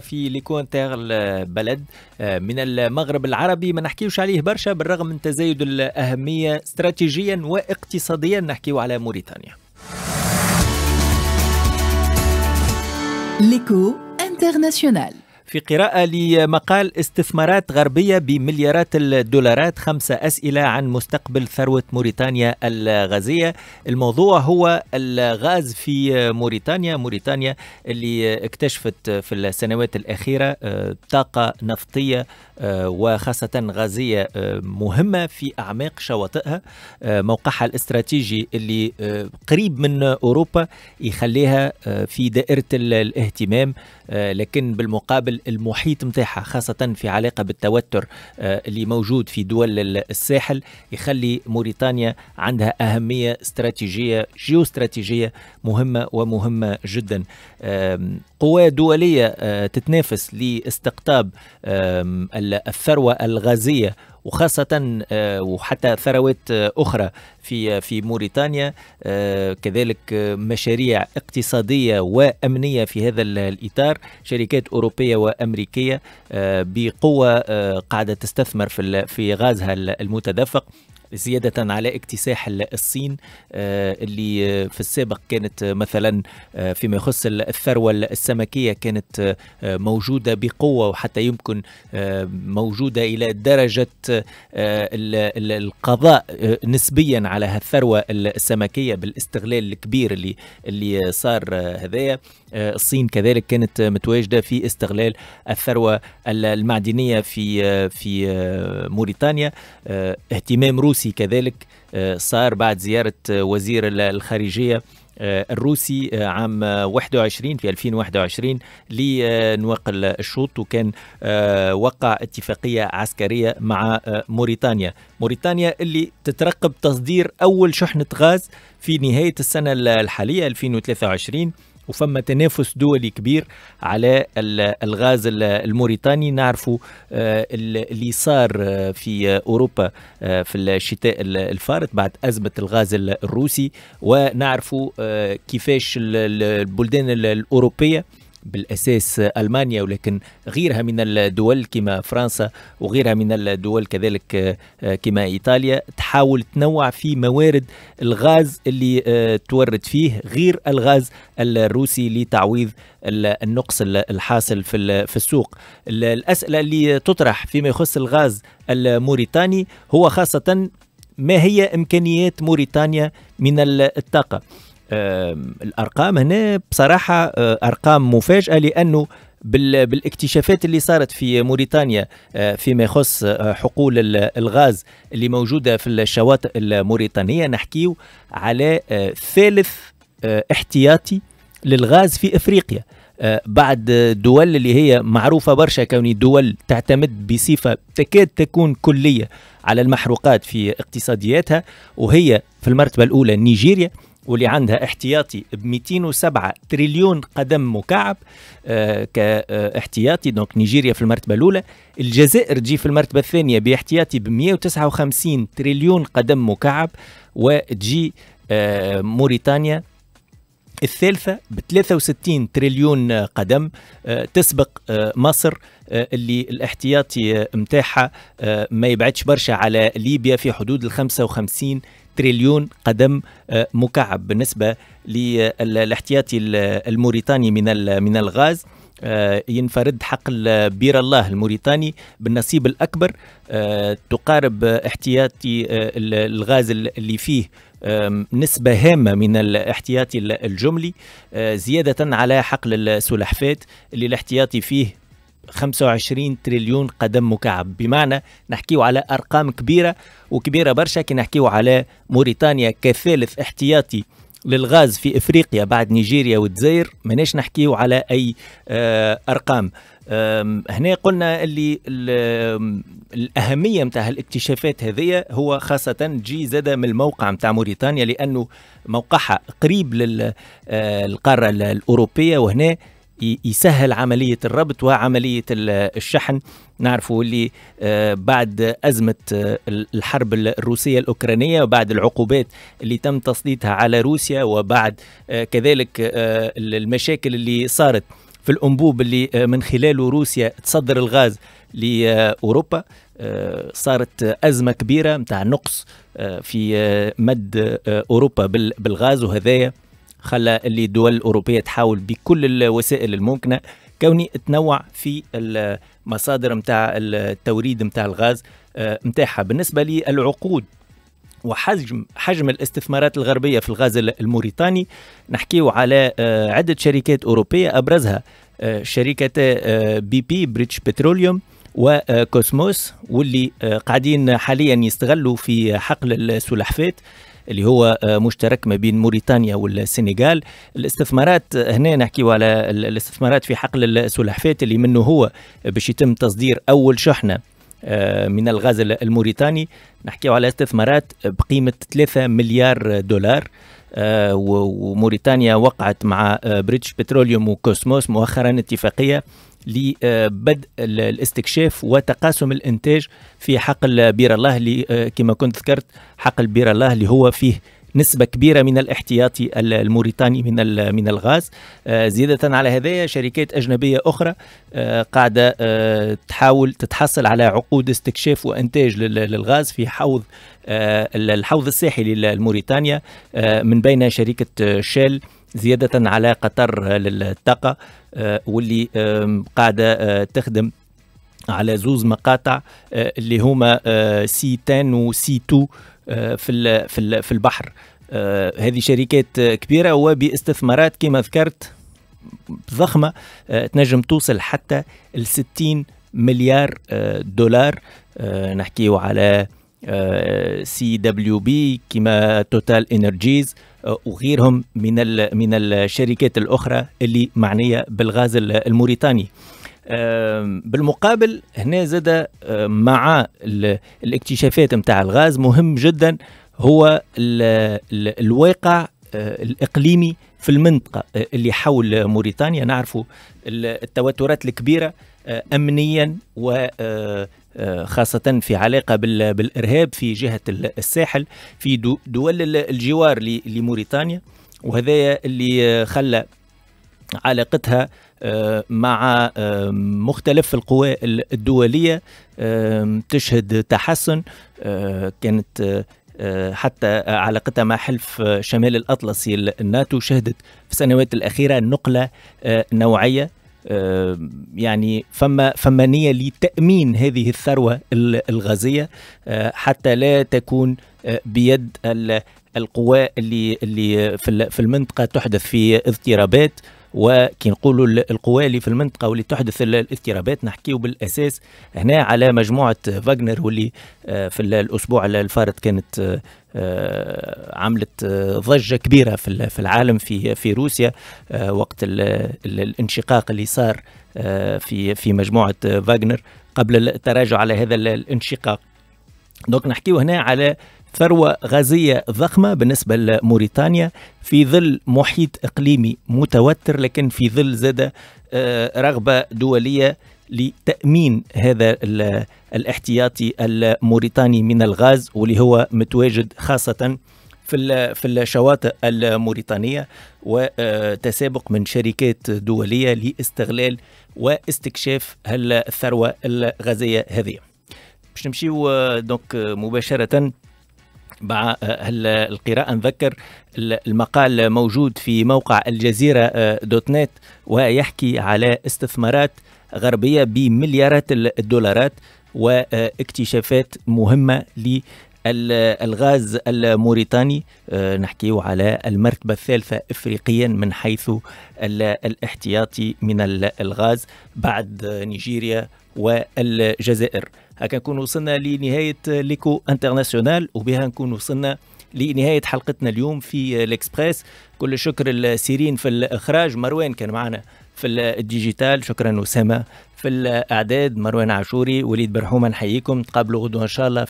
في ليكونتير البلد آه، من المغرب العربي ما نحكيوش عليه برشا بالرغم من تزايد الأهمية استراتيجيا واقتصاديا نحكيو على موريتانيا ليكو انترناسيونال في قراءة لمقال استثمارات غربية بمليارات الدولارات خمسة أسئلة عن مستقبل ثروة موريتانيا الغازية الموضوع هو الغاز في موريتانيا موريتانيا اللي اكتشفت في السنوات الأخيرة آه، طاقة نفطية آه، وخاصة غازية آه، مهمة في أعماق شواطئها موقعها الاستراتيجي اللي قريب من أوروبا يخليها في دائرة الاهتمام لكن بالمقابل المحيط نتاعها خاصة في علاقة بالتوتر آه، اللي موجود في دول الساحل يخلي موريتانيا عندها أهمية استراتيجية جيوستراتيجية مهمة ومهمة جدا قوى دولية آه، تتنافس لاستقطاب الثروة الغازية وخاصة آه، وحتى ثروات آه، أخرى في آه، في موريتانيا كذلك مشاريع اقتصادية وأمنية في هذا الإطار شركات أوروبية وأمريكية بقوة قاعدة تستثمر في في غازها المتدفق زيادة على اكتساح الصين آه، اللي في السابق كانت آه، مثلا آه، فيما يخص الثروة السمكية كانت موجودة بقوة وحتى يمكن موجودة إلى درجة القضاء نسبيا على الثروة السمكية بالاستغلال الكبير اللي اللي صار هذايا آه، الصين كذلك كانت متواجده في استغلال الثروه المعدنيه في آه، في آه، موريتانيا اهتمام روسي كذلك صار بعد زياره وزير الخارجيه الروسي عام 21 في 2021 لنواقل الشوط وكان وقع اتفاقية عسكرية مع موريتانيا موريتانيا اللي تترقب تصدير أول شحنة غاز في نهاية السنة الحالية 2023 وفما تنافس دولي كبير على الغاز الموريتاني نعرفوا آه، اللي صار آه، في أوروبا آه، في الشتاء الفارط بعد أزمة الغاز الروسي ونعرفوا كيفاش البلدان الأوروبية بالاساس المانيا ولكن غيرها من الدول كما فرنسا وغيرها من الدول كذلك آه، آه، كما ايطاليا تحاول تنوع في موارد الغاز اللي آه، تورد فيه غير الغاز الروسي لتعويض النقص الحاصل في في السوق الاسئله اللي تطرح فيما يخص الغاز الموريتاني هو خاصه ما هي امكانيات موريتانيا من الطاقه الارقام هنا بصراحه آه، ارقام مفاجئه لانه بالاكتشافات اللي صارت في موريتانيا آه، فيما يخص آه، حقول الغاز اللي موجوده في الشواطئ الموريتانيه نحكيو على ثالث احتياطي للغاز في افريقيا بعد دول اللي هي معروفة برشا كوني دول تعتمد بصفة تكاد تكون كلية على المحروقات في اقتصادياتها وهي في المرتبة الأولى نيجيريا واللي عندها احتياطي ب 207 تريليون قدم مكعب آه كاحتياطي دونك نيجيريا في المرتبه الاولى الجزائر تجي في المرتبه الثانيه باحتياطي ب 159 تريليون قدم مكعب وتجي آه موريتانيا الثالثة ب 63 تريليون قدم آه، تسبق آه، مصر آه، اللي الاحتياطي متاعها ما يبعدش برشا على ليبيا في حدود ال 55 تريليون قدم آه، مكعب بالنسبة للاحتياطي الموريتاني من من الغاز آه، ينفرد حقل بير الله الموريتاني بالنصيب الأكبر آه، تقارب احتياطي الغاز اللي فيه نسبة هامة من الاحتياطي الجملي زيادة على حقل السلحفات اللي الاحتياطي فيه 25 تريليون قدم مكعب بمعنى نحكيه على أرقام كبيرة وكبيرة برشا كي نحكيه على موريتانيا كثالث احتياطي للغاز في افريقيا بعد نيجيريا والجزائر ماناش نحكيه على اي آه، ارقام هنا قلنا اللي الاهميه نتاع الاكتشافات هذه هو خاصه تجي زادة من الموقع نتاع موريتانيا لانه موقعها قريب للقاره آه، الاوروبيه وهنا يسهل عملية الربط وعملية الشحن نعرفوا اللي آه، بعد أزمة آه، الحرب الروسية الأوكرانية وبعد العقوبات اللي تم تسليطها على روسيا وبعد آه، كذلك المشاكل اللي صارت في الأنبوب اللي من خلاله روسيا تصدر الغاز لأوروبا صارت أزمة كبيرة متاع نقص في مد أوروبا بالغاز وهذايا خلى اللي الدول الاوروبيه تحاول بكل الوسائل الممكنه كوني تنوع في المصادر نتاع التوريد نتاع الغاز نتاعها آه، بالنسبه للعقود وحجم حجم الاستثمارات الغربيه في الغاز الموريتاني نحكيه على آه، عده شركات اوروبيه ابرزها آه، شركه بي بي بريتش بتروليوم وكوسموس واللي قاعدين حاليا يستغلوا في حقل السلحفات اللي هو آه، مشترك ما بين موريتانيا والسنغال الاستثمارات هنا نحكيو على الاستثمارات في حقل السلحفات اللي منه هو باش يتم تصدير اول شحنه آه، من الغاز الموريتاني نحكيو على استثمارات بقيمة 3 مليار دولار آه، وموريتانيا وقعت مع آه، بريتش بتروليوم وكوسموس مؤخرا اتفاقيه لبدء آه، الاستكشاف وتقاسم الانتاج في حقل بير الله اللي كما كنت ذكرت حقل بير الله اللي هو فيه نسبة كبيرة من الاحتياطي الموريتاني من من الغاز آه، زيادة على هذا شركات أجنبية أخرى آه، قاعدة آه، تحاول تتحصل على عقود استكشاف وإنتاج للغاز في حوض الحوض الساحلي لموريتانيا من بين شركة شيل زيادة على قطر للطاقة واللي قاعدة تخدم على زوز مقاطع آه، اللي هما آه، سي 10 وسي 2 في في البحر آه، هذه شركات كبيره وباستثمارات كما ذكرت ضخمه تنجم توصل حتى ل 60 مليار دولار نحكيه على سي دبليو بي كما توتال انرجيز وغيرهم من من الشركات الاخرى اللي معنيه بالغاز الموريتاني بالمقابل هنا زاد مع الاكتشافات نتاع الغاز مهم جدا هو الواقع آه، الاقليمي في المنطقه آه، اللي حول موريتانيا نعرفوا التوترات الكبيره آه، امنيا و خاصة في علاقة بالإرهاب في جهة الساحل في دول الجوار لموريتانيا وهذا اللي خلى علاقتها آه، مع آه، مختلف القوى الدولية آه، تشهد تحسن كانت حتى علاقتها مع حلف شمال الأطلسي الناتو شهدت في السنوات الأخيرة نقلة نوعية يعني فما فما نيه لتامين هذه الثروه الغازيه حتى لا تكون بيد القوى اللي اللي في المنطقه تحدث في اضطرابات وكي نقولوا القوى اللي في المنطقه واللي تحدث الاضطرابات نحكيو بالاساس هنا على مجموعه فاغنر واللي آه، في الاسبوع الفارط كانت آه، آه، عملت ضجة كبيرة في العالم في في روسيا وقت الانشقاق اللي صار في في مجموعة فاغنر قبل التراجع على هذا الانشقاق دوك نحكيو هنا على ثروة غازية ضخمة بالنسبة لموريتانيا في ظل محيط إقليمي متوتر لكن في ظل زادة آه، رغبة دولية لتأمين هذا الاحتياطي الموريتاني من الغاز واللي هو متواجد خاصة في في الشواطئ الموريتانيه وتسابق من شركات دوليه لاستغلال واستكشاف الثروه الغازيه هذه. باش نمشيو دونك آه، آه، مباشره مع آه، القراءة نذكر المقال موجود في موقع الجزيرة آه، دوت نت ويحكي على استثمارات غربية بمليارات الدولارات واكتشافات مهمة الغاز الموريتاني آه، نحكي على المرتبة الثالثة إفريقيا من حيث الاحتياطي من الغاز بعد نيجيريا والجزائر هكا نكون وصلنا لنهاية ليكو انترناسيونال وبها نكون وصلنا لنهاية حلقتنا اليوم في الإكسبريس كل الشكر لسيرين في الإخراج مروان كان معنا في الديجيتال شكرا أسامة في الأعداد مروان عاشوري وليد برحومة نحييكم تقابلوا غدوة إن شاء الله